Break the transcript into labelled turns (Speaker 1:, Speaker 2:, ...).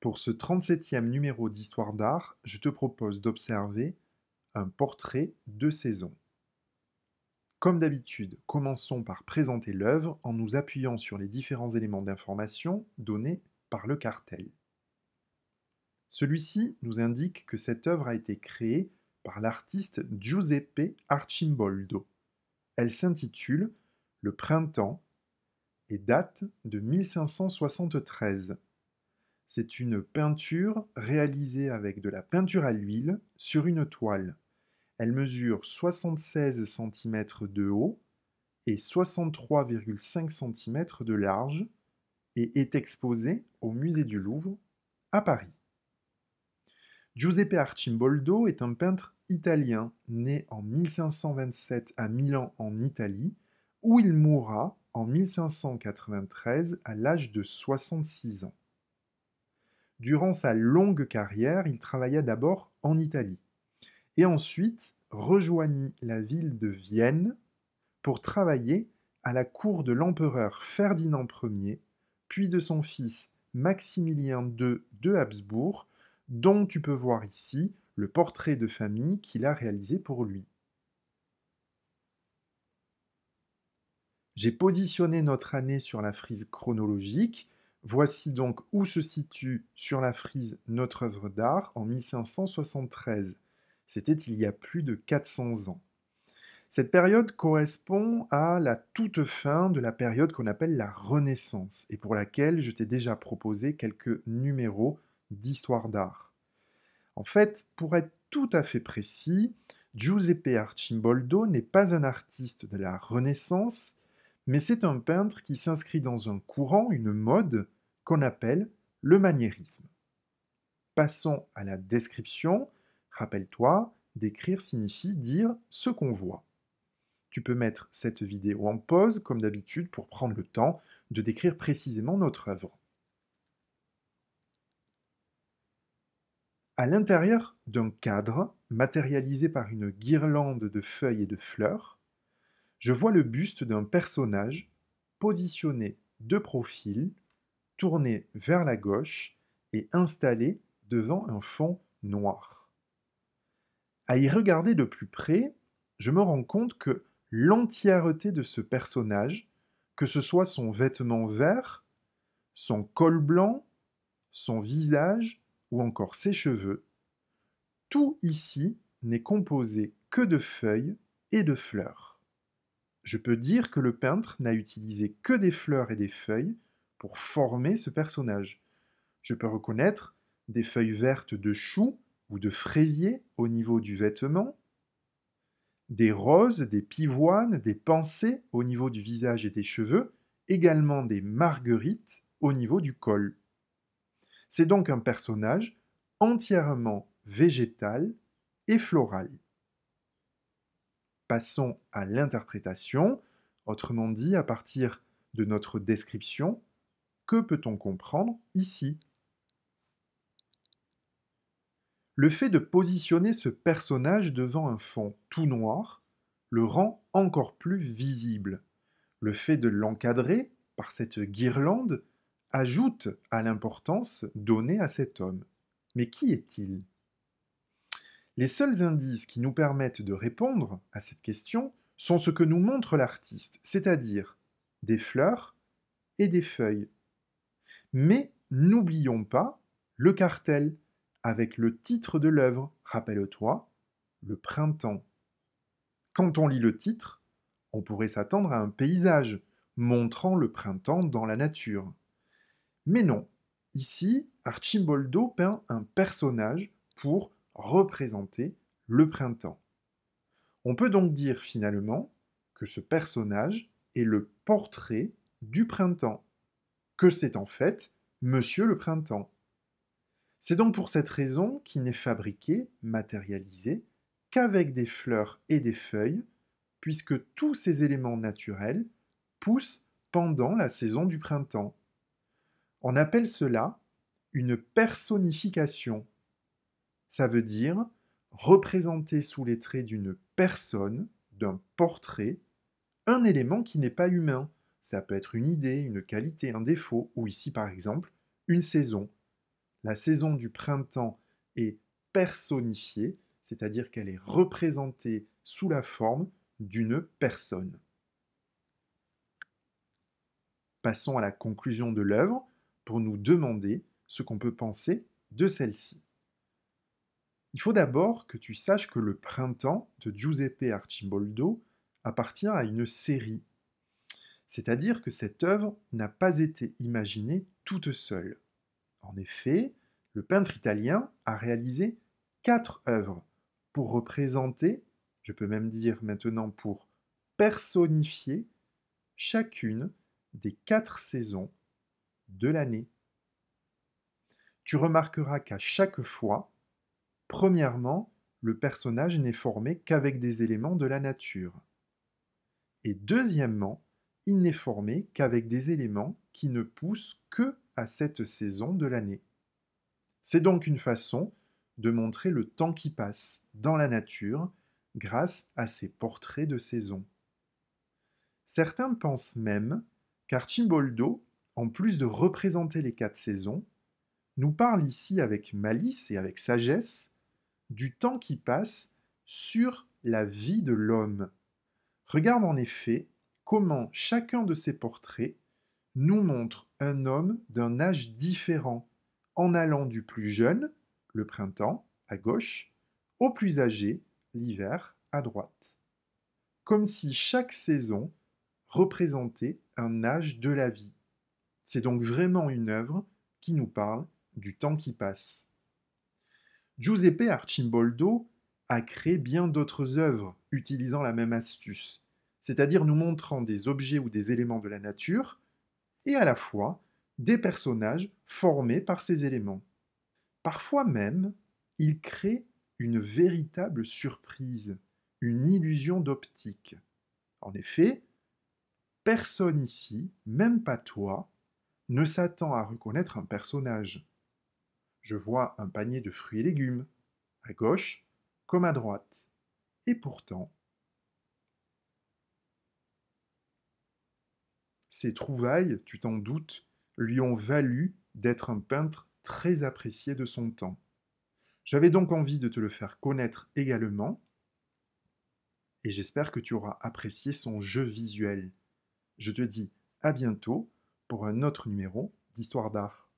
Speaker 1: Pour ce 37e numéro d'Histoire d'art, je te propose d'observer un portrait de saison. Comme d'habitude, commençons par présenter l'œuvre en nous appuyant sur les différents éléments d'information donnés par le cartel. Celui-ci nous indique que cette œuvre a été créée par l'artiste Giuseppe Arcimboldo. Elle s'intitule Le printemps et date de 1573. C'est une peinture réalisée avec de la peinture à l'huile sur une toile. Elle mesure 76 cm de haut et 63,5 cm de large et est exposée au musée du Louvre à Paris. Giuseppe Arcimboldo est un peintre italien né en 1527 à Milan en Italie, où il mourra en 1593 à l'âge de 66 ans. Durant sa longue carrière, il travailla d'abord en Italie et ensuite rejoignit la ville de Vienne pour travailler à la cour de l'empereur Ferdinand Ier, puis de son fils Maximilien II de Habsbourg, dont tu peux voir ici le portrait de famille qu'il a réalisé pour lui. J'ai positionné notre année sur la frise chronologique Voici donc où se situe sur la frise notre œuvre d'art en 1573. C'était il y a plus de 400 ans. Cette période correspond à la toute fin de la période qu'on appelle la Renaissance et pour laquelle je t'ai déjà proposé quelques numéros d'histoire d'art. En fait, pour être tout à fait précis, Giuseppe Arcimboldo n'est pas un artiste de la Renaissance, mais c'est un peintre qui s'inscrit dans un courant, une mode, qu'on appelle le maniérisme. Passons à la description. Rappelle-toi, décrire signifie dire ce qu'on voit. Tu peux mettre cette vidéo en pause, comme d'habitude, pour prendre le temps de décrire précisément notre œuvre. À l'intérieur d'un cadre, matérialisé par une guirlande de feuilles et de fleurs, je vois le buste d'un personnage positionné de profil, tourné vers la gauche et installé devant un fond noir. À y regarder de plus près, je me rends compte que l'entièreté de ce personnage, que ce soit son vêtement vert, son col blanc, son visage ou encore ses cheveux, tout ici n'est composé que de feuilles et de fleurs. Je peux dire que le peintre n'a utilisé que des fleurs et des feuilles pour former ce personnage. Je peux reconnaître des feuilles vertes de choux ou de fraisier au niveau du vêtement, des roses, des pivoines, des pensées au niveau du visage et des cheveux, également des marguerites au niveau du col. C'est donc un personnage entièrement végétal et floral passons à l'interprétation, autrement dit à partir de notre description, que peut-on comprendre ici Le fait de positionner ce personnage devant un fond tout noir le rend encore plus visible. Le fait de l'encadrer par cette guirlande ajoute à l'importance donnée à cet homme. Mais qui est-il les seuls indices qui nous permettent de répondre à cette question sont ce que nous montre l'artiste, c'est-à-dire des fleurs et des feuilles. Mais n'oublions pas le cartel avec le titre de l'œuvre, rappelle-toi, le printemps. Quand on lit le titre, on pourrait s'attendre à un paysage montrant le printemps dans la nature. Mais non, ici, Archimboldo peint un personnage pour représenter le printemps. On peut donc dire finalement que ce personnage est le portrait du printemps, que c'est en fait Monsieur le Printemps. C'est donc pour cette raison qu'il n'est fabriqué, matérialisé, qu'avec des fleurs et des feuilles, puisque tous ces éléments naturels poussent pendant la saison du printemps. On appelle cela une personnification ça veut dire représenter sous les traits d'une personne, d'un portrait, un élément qui n'est pas humain. Ça peut être une idée, une qualité, un défaut, ou ici par exemple, une saison. La saison du printemps est personnifiée, c'est-à-dire qu'elle est représentée sous la forme d'une personne. Passons à la conclusion de l'œuvre pour nous demander ce qu'on peut penser de celle-ci. Il faut d'abord que tu saches que Le Printemps de Giuseppe Arcimboldo appartient à une série, c'est-à-dire que cette œuvre n'a pas été imaginée toute seule. En effet, le peintre italien a réalisé quatre œuvres pour représenter, je peux même dire maintenant pour personnifier, chacune des quatre saisons de l'année. Tu remarqueras qu'à chaque fois, Premièrement, le personnage n'est formé qu'avec des éléments de la nature. Et deuxièmement, il n'est formé qu'avec des éléments qui ne poussent que à cette saison de l'année. C'est donc une façon de montrer le temps qui passe dans la nature grâce à ces portraits de saison. Certains pensent même qu'Archimboldo, en plus de représenter les quatre saisons, nous parle ici avec malice et avec sagesse du temps qui passe sur la vie de l'homme. Regarde en effet comment chacun de ces portraits nous montre un homme d'un âge différent, en allant du plus jeune, le printemps, à gauche, au plus âgé, l'hiver, à droite. Comme si chaque saison représentait un âge de la vie. C'est donc vraiment une œuvre qui nous parle du temps qui passe. Giuseppe Arcimboldo a créé bien d'autres œuvres utilisant la même astuce, c'est-à-dire nous montrant des objets ou des éléments de la nature, et à la fois des personnages formés par ces éléments. Parfois même, il crée une véritable surprise, une illusion d'optique. En effet, personne ici, même pas toi, ne s'attend à reconnaître un personnage je vois un panier de fruits et légumes, à gauche comme à droite. Et pourtant, ces trouvailles, tu t'en doutes, lui ont valu d'être un peintre très apprécié de son temps. J'avais donc envie de te le faire connaître également, et j'espère que tu auras apprécié son jeu visuel. Je te dis à bientôt pour un autre numéro d'Histoire d'art.